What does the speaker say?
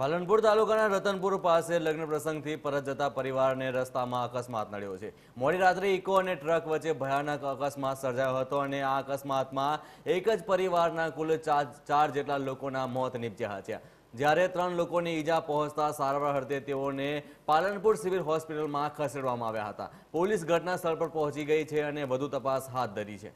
પાલનપુર તાલુકાના રતનપુર પાસે લગ્ન પ્રસંગથી પરત જતા પરિવારને રસ્તામાં અકસ્માત નડ્યો છે મોડી રાત્રે ઇકો અને ટ્રક વચ્ચે ભયાનક અકસ્માત સર્જાયો હતો અને આ અકસ્માતમાં એક જ પરિવારના કુલ ચાર જેટલા લોકોના મોત નીપજ્યા હતા જ્યારે ત્રણ લોકોને ઈજા પહોંચતા સારવાર અર્થે તેઓને પાલનપુર સિવિલ હોસ્પિટલમાં ખસેડવામાં આવ્યા હતા પોલીસ ઘટના સ્થળ પર પહોંચી ગઈ છે અને વધુ તપાસ હાથ ધરી છે